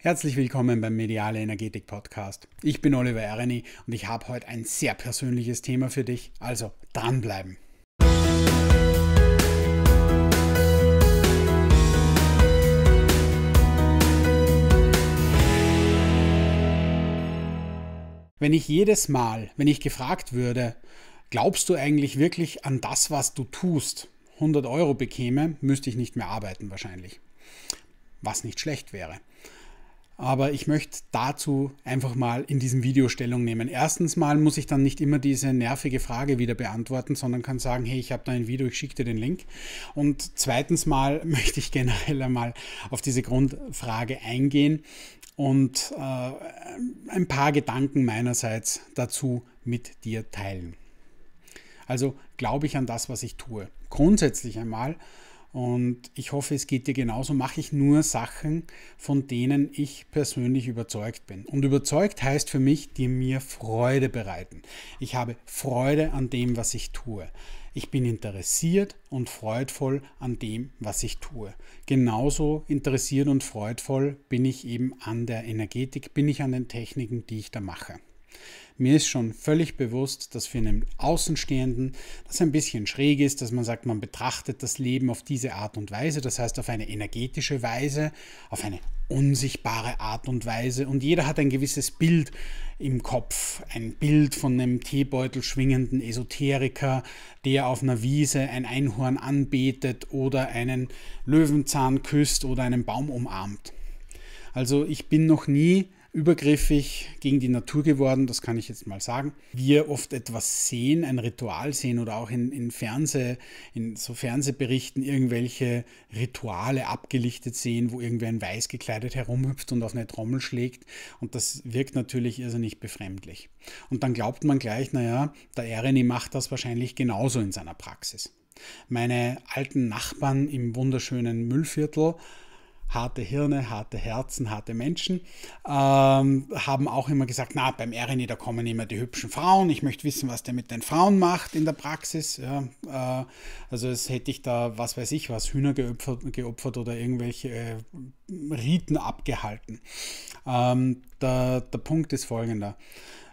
Herzlich willkommen beim Mediale Energetik Podcast. Ich bin Oliver Ereni und ich habe heute ein sehr persönliches Thema für dich, also dranbleiben. Wenn ich jedes Mal, wenn ich gefragt würde, glaubst du eigentlich wirklich an das, was du tust, 100 Euro bekäme, müsste ich nicht mehr arbeiten wahrscheinlich. Was nicht schlecht wäre aber ich möchte dazu einfach mal in diesem Video Stellung nehmen. Erstens mal muss ich dann nicht immer diese nervige Frage wieder beantworten, sondern kann sagen, hey, ich habe da ein Video, ich schicke dir den Link. Und zweitens mal möchte ich generell einmal auf diese Grundfrage eingehen und äh, ein paar Gedanken meinerseits dazu mit dir teilen. Also glaube ich an das, was ich tue. Grundsätzlich einmal und ich hoffe, es geht dir genauso. Mache ich nur Sachen, von denen ich persönlich überzeugt bin. Und überzeugt heißt für mich, die mir Freude bereiten. Ich habe Freude an dem, was ich tue. Ich bin interessiert und freudvoll an dem, was ich tue. Genauso interessiert und freudvoll bin ich eben an der Energetik, bin ich an den Techniken, die ich da mache. Mir ist schon völlig bewusst, dass für einen Außenstehenden das ein bisschen schräg ist, dass man sagt, man betrachtet das Leben auf diese Art und Weise, das heißt auf eine energetische Weise, auf eine unsichtbare Art und Weise und jeder hat ein gewisses Bild im Kopf, ein Bild von einem Teebeutel schwingenden Esoteriker, der auf einer Wiese ein Einhorn anbetet oder einen Löwenzahn küsst oder einen Baum umarmt. Also ich bin noch nie übergriffig gegen die Natur geworden, das kann ich jetzt mal sagen. Wir oft etwas sehen, ein Ritual sehen oder auch in, in, Fernseh, in so Fernsehberichten irgendwelche Rituale abgelichtet sehen, wo irgendwer in weiß gekleidet herumhüpft und auf eine Trommel schlägt und das wirkt natürlich irrsinnig befremdlich. Und dann glaubt man gleich, naja, der Ereni macht das wahrscheinlich genauso in seiner Praxis. Meine alten Nachbarn im wunderschönen Müllviertel harte Hirne, harte Herzen, harte Menschen, ähm, haben auch immer gesagt, na, beim Erini, da kommen immer die hübschen Frauen, ich möchte wissen, was der mit den Frauen macht in der Praxis. Ja, äh, also es hätte ich da, was weiß ich, was Hühner geopfert, geopfert oder irgendwelche äh, Riten abgehalten. Ähm, der, der Punkt ist folgender.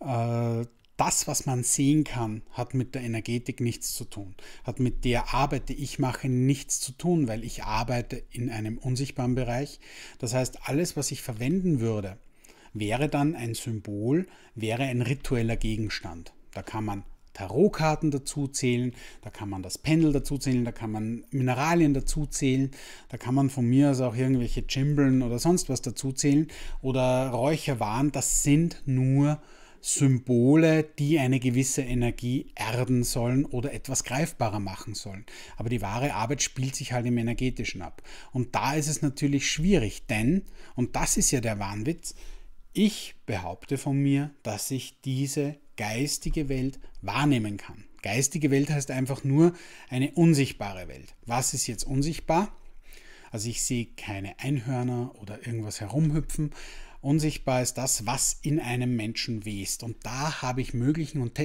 Äh, das, was man sehen kann, hat mit der Energetik nichts zu tun, hat mit der Arbeit, die ich mache, nichts zu tun, weil ich arbeite in einem unsichtbaren Bereich. Das heißt, alles, was ich verwenden würde, wäre dann ein Symbol, wäre ein ritueller Gegenstand. Da kann man Tarotkarten dazu zählen, da kann man das Pendel dazu zählen, da kann man Mineralien dazu zählen, da kann man von mir aus auch irgendwelche Chimbeln oder sonst was dazu zählen oder Räucherwaren, das sind nur Symbole, die eine gewisse Energie erden sollen oder etwas greifbarer machen sollen. Aber die wahre Arbeit spielt sich halt im energetischen ab. Und da ist es natürlich schwierig, denn, und das ist ja der Wahnwitz, ich behaupte von mir, dass ich diese geistige Welt wahrnehmen kann. Geistige Welt heißt einfach nur eine unsichtbare Welt. Was ist jetzt unsichtbar? Also ich sehe keine Einhörner oder irgendwas herumhüpfen, Unsichtbar ist das, was in einem Menschen west. Und da habe ich und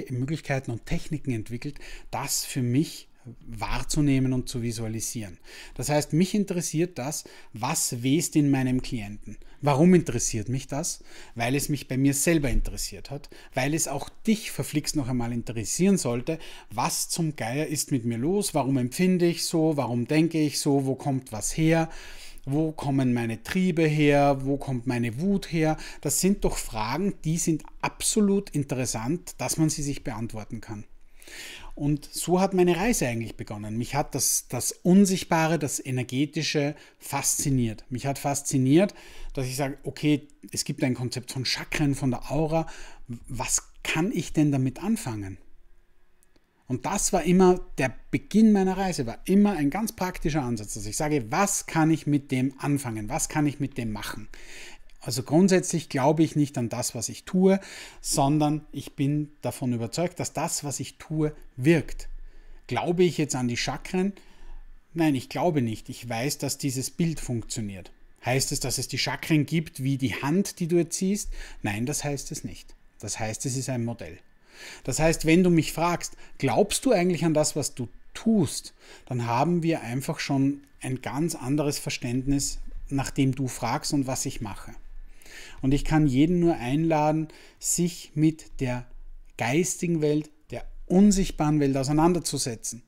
Möglichkeiten und Techniken entwickelt, das für mich wahrzunehmen und zu visualisieren. Das heißt, mich interessiert das, was west in meinem Klienten. Warum interessiert mich das? Weil es mich bei mir selber interessiert hat, weil es auch dich verflixt noch einmal interessieren sollte, was zum Geier ist mit mir los, warum empfinde ich so, warum denke ich so, wo kommt was her, wo kommen meine Triebe her, wo kommt meine Wut her. Das sind doch Fragen, die sind absolut interessant, dass man sie sich beantworten kann. Und so hat meine Reise eigentlich begonnen. Mich hat das, das Unsichtbare, das Energetische fasziniert. Mich hat fasziniert, dass ich sage, okay, es gibt ein Konzept von Chakren, von der Aura. Was kann ich denn damit anfangen? Und das war immer der Beginn meiner Reise, war immer ein ganz praktischer Ansatz, dass ich sage, was kann ich mit dem anfangen, was kann ich mit dem machen. Also grundsätzlich glaube ich nicht an das, was ich tue, sondern ich bin davon überzeugt, dass das, was ich tue, wirkt. Glaube ich jetzt an die Chakren? Nein, ich glaube nicht. Ich weiß, dass dieses Bild funktioniert. Heißt es, dass es die Chakren gibt wie die Hand, die du jetzt siehst? Nein, das heißt es nicht. Das heißt, es ist ein Modell. Das heißt, wenn du mich fragst, glaubst du eigentlich an das, was du tust, dann haben wir einfach schon ein ganz anderes Verständnis, nachdem du fragst und was ich mache. Und ich kann jeden nur einladen, sich mit der geistigen Welt, der unsichtbaren Welt auseinanderzusetzen.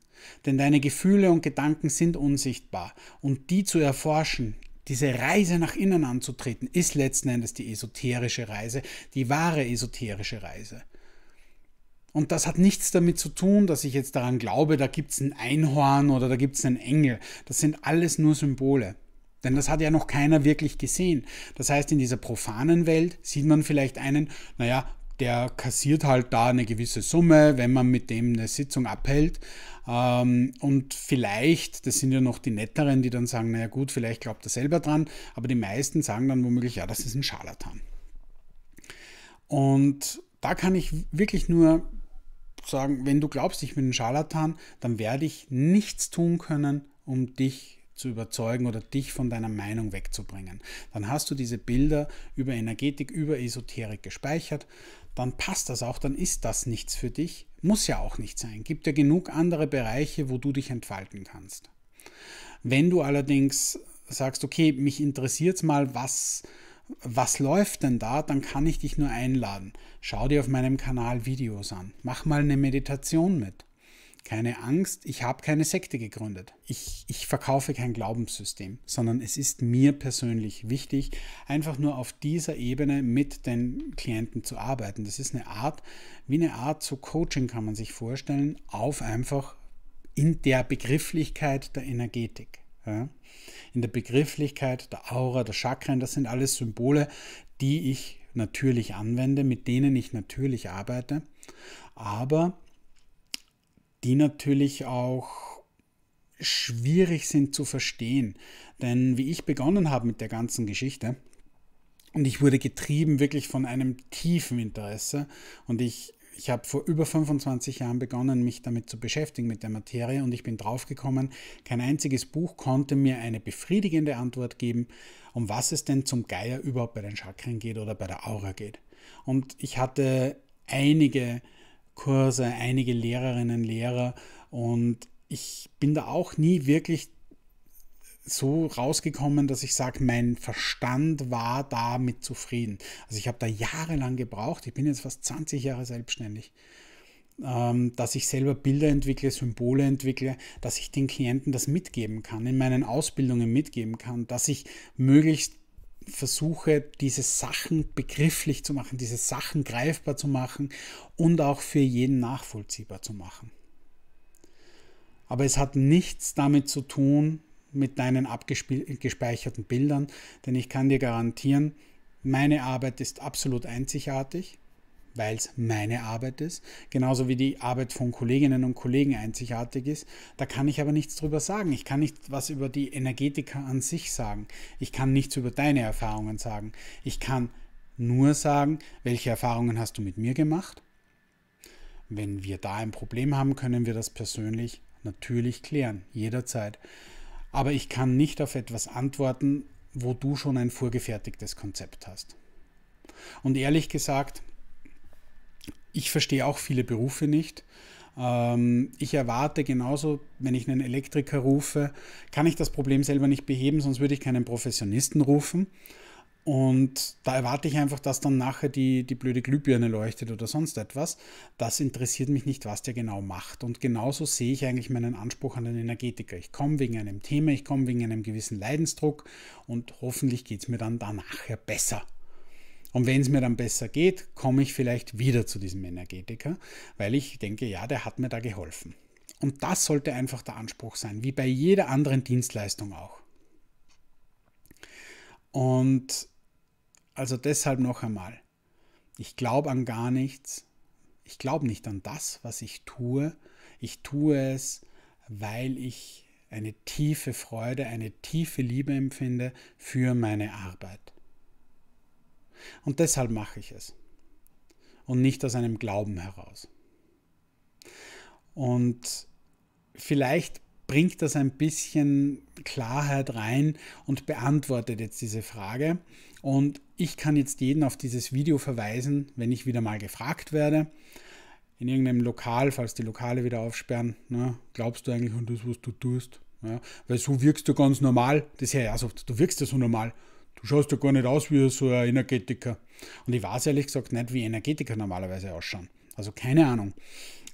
Denn deine Gefühle und Gedanken sind unsichtbar. Und die zu erforschen, diese Reise nach innen anzutreten, ist letzten Endes die esoterische Reise, die wahre esoterische Reise. Und das hat nichts damit zu tun, dass ich jetzt daran glaube, da gibt es ein Einhorn oder da gibt es einen Engel. Das sind alles nur Symbole. Denn das hat ja noch keiner wirklich gesehen. Das heißt, in dieser profanen Welt sieht man vielleicht einen, naja, der kassiert halt da eine gewisse Summe, wenn man mit dem eine Sitzung abhält. Ähm, und vielleicht, das sind ja noch die Netteren, die dann sagen, naja gut, vielleicht glaubt er selber dran, aber die meisten sagen dann womöglich, ja, das ist ein Scharlatan. Und da kann ich wirklich nur sagen, wenn du glaubst, ich bin ein Scharlatan, dann werde ich nichts tun können, um dich zu überzeugen oder dich von deiner Meinung wegzubringen. Dann hast du diese Bilder über Energetik, über Esoterik gespeichert, dann passt das auch, dann ist das nichts für dich. Muss ja auch nicht sein. Gibt ja genug andere Bereiche, wo du dich entfalten kannst. Wenn du allerdings sagst, okay, mich interessiert mal, was was läuft denn da, dann kann ich dich nur einladen. Schau dir auf meinem Kanal Videos an. Mach mal eine Meditation mit. Keine Angst, ich habe keine Sekte gegründet. Ich, ich verkaufe kein Glaubenssystem, sondern es ist mir persönlich wichtig, einfach nur auf dieser Ebene mit den Klienten zu arbeiten. Das ist eine Art, wie eine Art zu Coaching kann man sich vorstellen, auf einfach in der Begrifflichkeit der Energetik. Ja? In der Begrifflichkeit, der Aura, der Chakren, das sind alles Symbole, die ich natürlich anwende, mit denen ich natürlich arbeite, aber die natürlich auch schwierig sind zu verstehen. Denn wie ich begonnen habe mit der ganzen Geschichte, und ich wurde getrieben wirklich von einem tiefen Interesse und ich ich habe vor über 25 Jahren begonnen, mich damit zu beschäftigen, mit der Materie, und ich bin draufgekommen, kein einziges Buch konnte mir eine befriedigende Antwort geben, um was es denn zum Geier überhaupt bei den Chakren geht oder bei der Aura geht. Und ich hatte einige Kurse, einige Lehrerinnen, Lehrer und ich bin da auch nie wirklich so rausgekommen, dass ich sage, mein Verstand war damit zufrieden. Also ich habe da jahrelang gebraucht, ich bin jetzt fast 20 Jahre selbstständig, ähm, dass ich selber Bilder entwickle, Symbole entwickle, dass ich den Klienten das mitgeben kann, in meinen Ausbildungen mitgeben kann, dass ich möglichst versuche, diese Sachen begrifflich zu machen, diese Sachen greifbar zu machen und auch für jeden nachvollziehbar zu machen. Aber es hat nichts damit zu tun, mit deinen abgespeicherten Bildern, denn ich kann dir garantieren, meine Arbeit ist absolut einzigartig, weil es meine Arbeit ist, genauso wie die Arbeit von Kolleginnen und Kollegen einzigartig ist. Da kann ich aber nichts drüber sagen. Ich kann nicht was über die Energetiker an sich sagen. Ich kann nichts über deine Erfahrungen sagen. Ich kann nur sagen, welche Erfahrungen hast du mit mir gemacht? Wenn wir da ein Problem haben, können wir das persönlich natürlich klären, jederzeit aber ich kann nicht auf etwas antworten, wo du schon ein vorgefertigtes Konzept hast. Und ehrlich gesagt, ich verstehe auch viele Berufe nicht. Ähm, ich erwarte genauso, wenn ich einen Elektriker rufe, kann ich das Problem selber nicht beheben, sonst würde ich keinen Professionisten rufen. Und da erwarte ich einfach, dass dann nachher die, die blöde Glühbirne leuchtet oder sonst etwas. Das interessiert mich nicht, was der genau macht. Und genauso sehe ich eigentlich meinen Anspruch an den Energetiker. Ich komme wegen einem Thema, ich komme wegen einem gewissen Leidensdruck und hoffentlich geht es mir dann danach ja besser. Und wenn es mir dann besser geht, komme ich vielleicht wieder zu diesem Energetiker, weil ich denke, ja, der hat mir da geholfen. Und das sollte einfach der Anspruch sein, wie bei jeder anderen Dienstleistung auch. Und also deshalb noch einmal, ich glaube an gar nichts, ich glaube nicht an das, was ich tue, ich tue es, weil ich eine tiefe Freude, eine tiefe Liebe empfinde für meine Arbeit. Und deshalb mache ich es. Und nicht aus einem Glauben heraus. Und vielleicht bringt das ein bisschen Klarheit rein und beantwortet jetzt diese Frage. Und ich kann jetzt jeden auf dieses Video verweisen, wenn ich wieder mal gefragt werde. In irgendeinem Lokal, falls die Lokale wieder aufsperren, ne, glaubst du eigentlich an das, was du tust? Ja, weil so wirkst du ganz normal. Das ist ja, auch Du wirkst ja so normal. Du schaust ja gar nicht aus wie so ein Energetiker. Und ich weiß ehrlich gesagt nicht, wie Energetiker normalerweise ausschauen. Also keine Ahnung.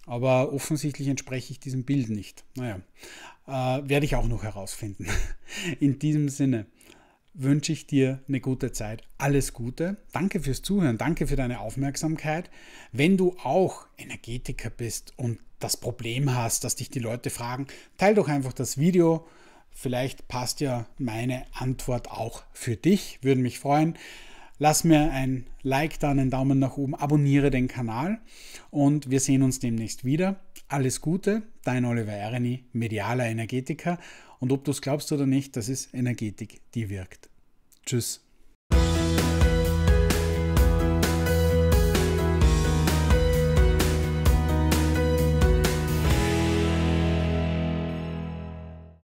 Aber offensichtlich entspreche ich diesem Bild nicht. Naja, äh, werde ich auch noch herausfinden. In diesem Sinne wünsche ich dir eine gute Zeit. Alles Gute. Danke fürs Zuhören. Danke für deine Aufmerksamkeit. Wenn du auch Energetiker bist und das Problem hast, dass dich die Leute fragen, teile doch einfach das Video. Vielleicht passt ja meine Antwort auch für dich. Würde mich freuen. Lass mir ein Like da, einen Daumen nach oben, abonniere den Kanal und wir sehen uns demnächst wieder. Alles Gute, dein Oliver Ereni, medialer Energetiker und ob du es glaubst oder nicht, das ist Energetik, die wirkt. Tschüss.